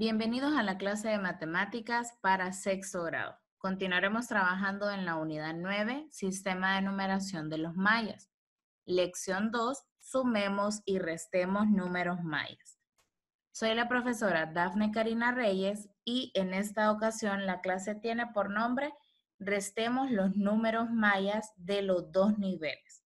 Bienvenidos a la clase de matemáticas para sexto grado. Continuaremos trabajando en la unidad 9, Sistema de Numeración de los Mayas. Lección 2, Sumemos y Restemos Números Mayas. Soy la profesora Dafne Karina Reyes y en esta ocasión la clase tiene por nombre Restemos los números mayas de los dos niveles.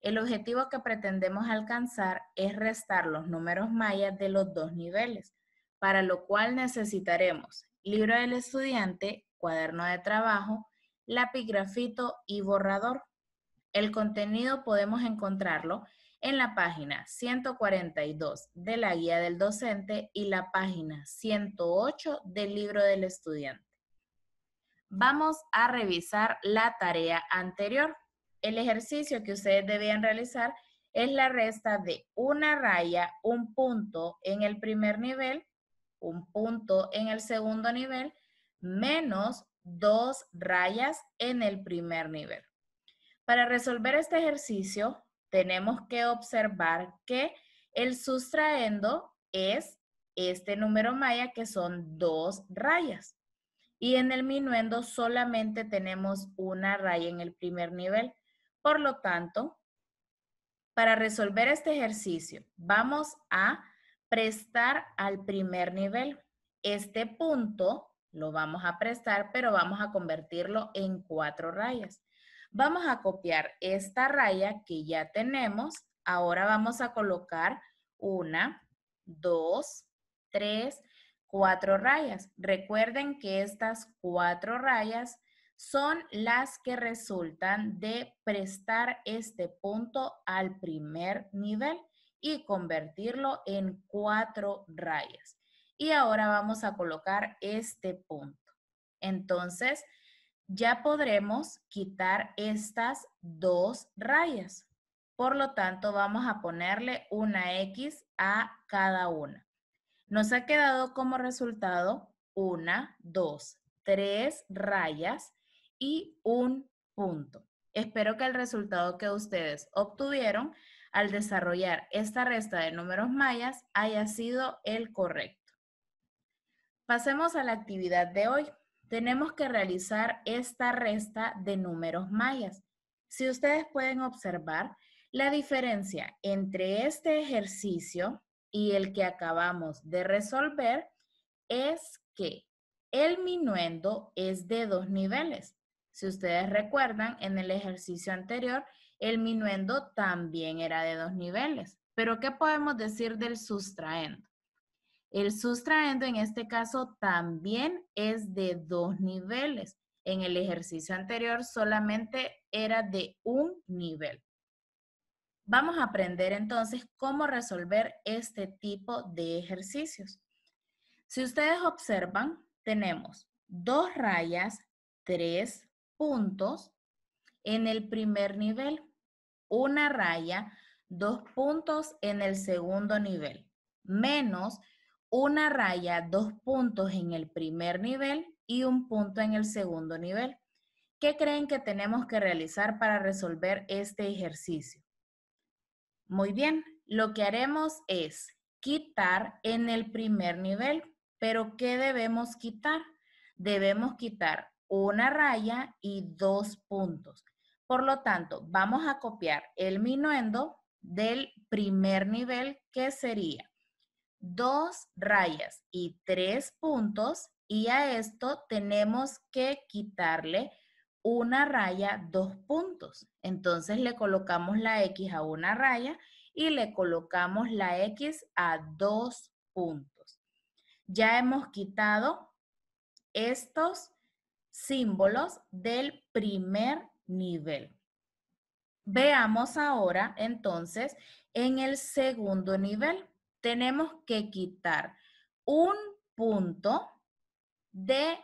El objetivo que pretendemos alcanzar es restar los números mayas de los dos niveles – para lo cual necesitaremos libro del estudiante, cuaderno de trabajo, lápiz grafito y borrador. El contenido podemos encontrarlo en la página 142 de la guía del docente y la página 108 del libro del estudiante. Vamos a revisar la tarea anterior. El ejercicio que ustedes debían realizar es la resta de una raya, un punto en el primer nivel un punto en el segundo nivel menos dos rayas en el primer nivel. Para resolver este ejercicio, tenemos que observar que el sustraendo es este número maya que son dos rayas. Y en el minuendo solamente tenemos una raya en el primer nivel. Por lo tanto, para resolver este ejercicio, vamos a prestar al primer nivel. Este punto lo vamos a prestar, pero vamos a convertirlo en cuatro rayas. Vamos a copiar esta raya que ya tenemos. Ahora vamos a colocar una, dos, tres, cuatro rayas. Recuerden que estas cuatro rayas son las que resultan de prestar este punto al primer nivel y convertirlo en cuatro rayas. Y ahora vamos a colocar este punto. Entonces, ya podremos quitar estas dos rayas. Por lo tanto, vamos a ponerle una X a cada una. Nos ha quedado como resultado una, dos, tres rayas y un punto. Espero que el resultado que ustedes obtuvieron al desarrollar esta resta de números mayas haya sido el correcto. Pasemos a la actividad de hoy. Tenemos que realizar esta resta de números mayas. Si ustedes pueden observar, la diferencia entre este ejercicio y el que acabamos de resolver es que el minuendo es de dos niveles. Si ustedes recuerdan, en el ejercicio anterior el minuendo también era de dos niveles, pero ¿qué podemos decir del sustraendo? El sustraendo en este caso también es de dos niveles. En el ejercicio anterior solamente era de un nivel. Vamos a aprender entonces cómo resolver este tipo de ejercicios. Si ustedes observan, tenemos dos rayas, tres puntos en el primer nivel una raya, dos puntos en el segundo nivel, menos una raya, dos puntos en el primer nivel y un punto en el segundo nivel. ¿Qué creen que tenemos que realizar para resolver este ejercicio? Muy bien, lo que haremos es quitar en el primer nivel, pero ¿qué debemos quitar? Debemos quitar una raya y dos puntos. Por lo tanto, vamos a copiar el minuendo del primer nivel que sería dos rayas y tres puntos y a esto tenemos que quitarle una raya, dos puntos. Entonces le colocamos la X a una raya y le colocamos la X a dos puntos. Ya hemos quitado estos símbolos del primer nivel. Veamos ahora, entonces, en el segundo nivel tenemos que quitar un punto de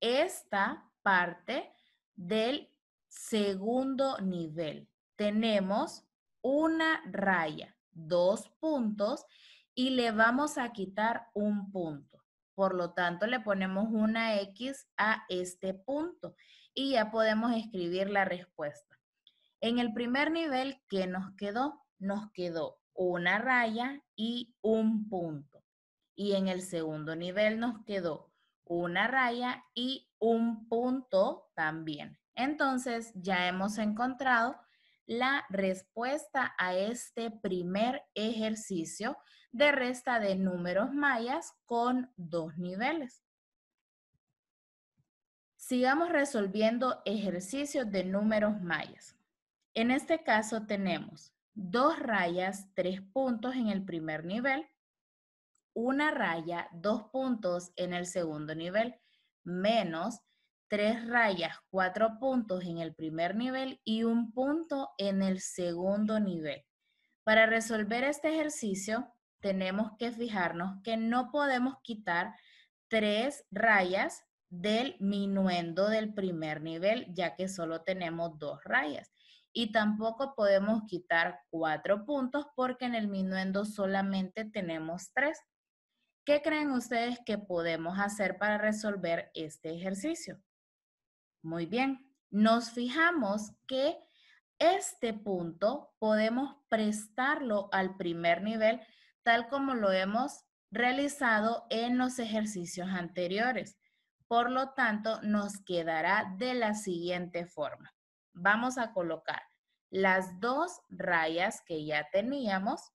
esta parte del segundo nivel. Tenemos una raya, dos puntos y le vamos a quitar un punto. Por lo tanto, le ponemos una X a este punto y ya podemos escribir la respuesta. En el primer nivel, ¿qué nos quedó? Nos quedó una raya y un punto. Y en el segundo nivel nos quedó una raya y un punto también. Entonces ya hemos encontrado la respuesta a este primer ejercicio de resta de números mayas con dos niveles. Sigamos resolviendo ejercicios de números mayas. En este caso tenemos dos rayas, tres puntos en el primer nivel, una raya, dos puntos en el segundo nivel, menos tres rayas, cuatro puntos en el primer nivel y un punto en el segundo nivel. Para resolver este ejercicio, tenemos que fijarnos que no podemos quitar tres rayas del minuendo del primer nivel, ya que solo tenemos dos rayas. Y tampoco podemos quitar cuatro puntos porque en el minuendo solamente tenemos tres. ¿Qué creen ustedes que podemos hacer para resolver este ejercicio? Muy bien, nos fijamos que este punto podemos prestarlo al primer nivel tal como lo hemos realizado en los ejercicios anteriores. Por lo tanto, nos quedará de la siguiente forma. Vamos a colocar las dos rayas que ya teníamos.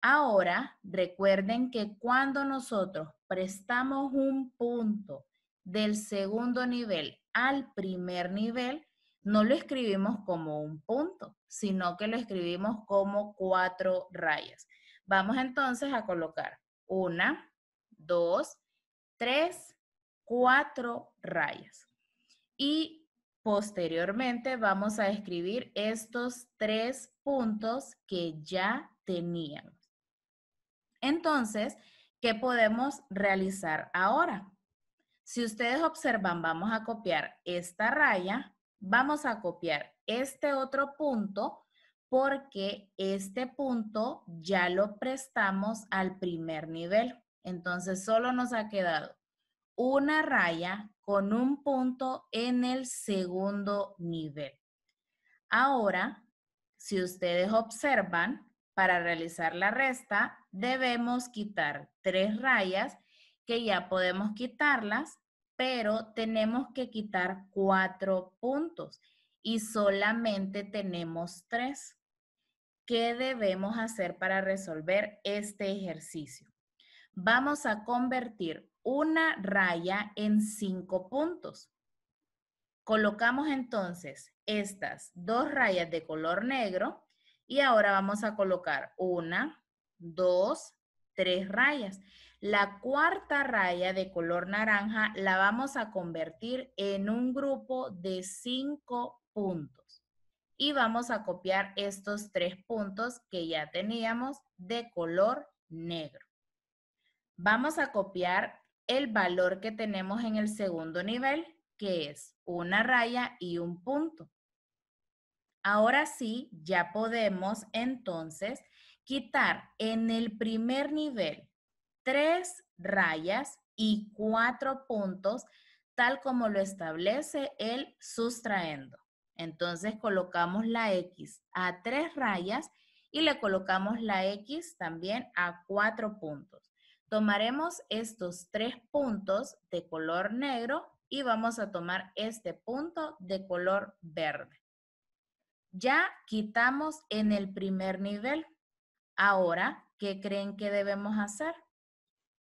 Ahora, recuerden que cuando nosotros prestamos un punto del segundo nivel al primer nivel, no lo escribimos como un punto, sino que lo escribimos como cuatro rayas. Vamos entonces a colocar una, dos, tres, cuatro rayas. Y posteriormente vamos a escribir estos tres puntos que ya teníamos. Entonces, ¿qué podemos realizar ahora? Si ustedes observan, vamos a copiar esta raya, vamos a copiar este otro punto, porque este punto ya lo prestamos al primer nivel. Entonces solo nos ha quedado una raya con un punto en el segundo nivel. Ahora, si ustedes observan, para realizar la resta debemos quitar tres rayas que ya podemos quitarlas, pero tenemos que quitar cuatro puntos y solamente tenemos tres. ¿Qué debemos hacer para resolver este ejercicio? Vamos a convertir una raya en cinco puntos. Colocamos entonces estas dos rayas de color negro y ahora vamos a colocar una, dos, tres rayas. La cuarta raya de color naranja la vamos a convertir en un grupo de cinco puntos. Y vamos a copiar estos tres puntos que ya teníamos de color negro. Vamos a copiar el valor que tenemos en el segundo nivel, que es una raya y un punto. Ahora sí, ya podemos entonces quitar en el primer nivel tres rayas y cuatro puntos, tal como lo establece el sustraendo. Entonces colocamos la X a tres rayas y le colocamos la X también a cuatro puntos. Tomaremos estos tres puntos de color negro y vamos a tomar este punto de color verde. Ya quitamos en el primer nivel. Ahora, ¿qué creen que debemos hacer?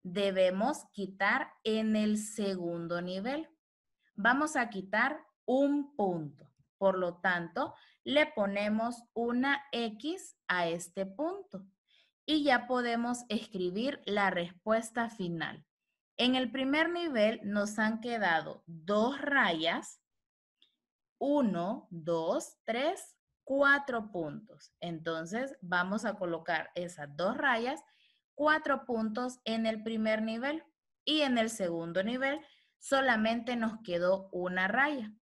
Debemos quitar en el segundo nivel. Vamos a quitar un punto. Por lo tanto, le ponemos una X a este punto y ya podemos escribir la respuesta final. En el primer nivel nos han quedado dos rayas, uno, dos, tres, cuatro puntos. Entonces vamos a colocar esas dos rayas, cuatro puntos en el primer nivel y en el segundo nivel solamente nos quedó una raya.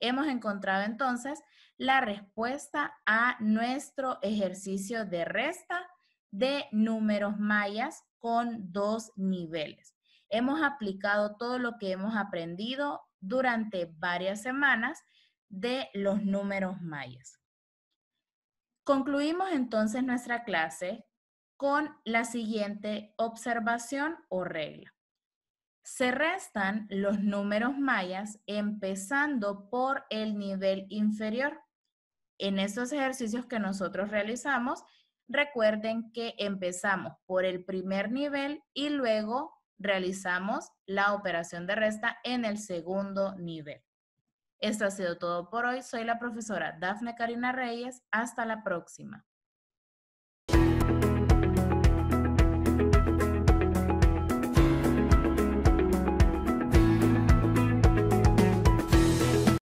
Hemos encontrado entonces la respuesta a nuestro ejercicio de resta de números mayas con dos niveles. Hemos aplicado todo lo que hemos aprendido durante varias semanas de los números mayas. Concluimos entonces nuestra clase con la siguiente observación o regla. Se restan los números mayas empezando por el nivel inferior. En estos ejercicios que nosotros realizamos, Recuerden que empezamos por el primer nivel y luego realizamos la operación de resta en el segundo nivel. Esto ha sido todo por hoy. Soy la profesora Dafne Karina Reyes. Hasta la próxima.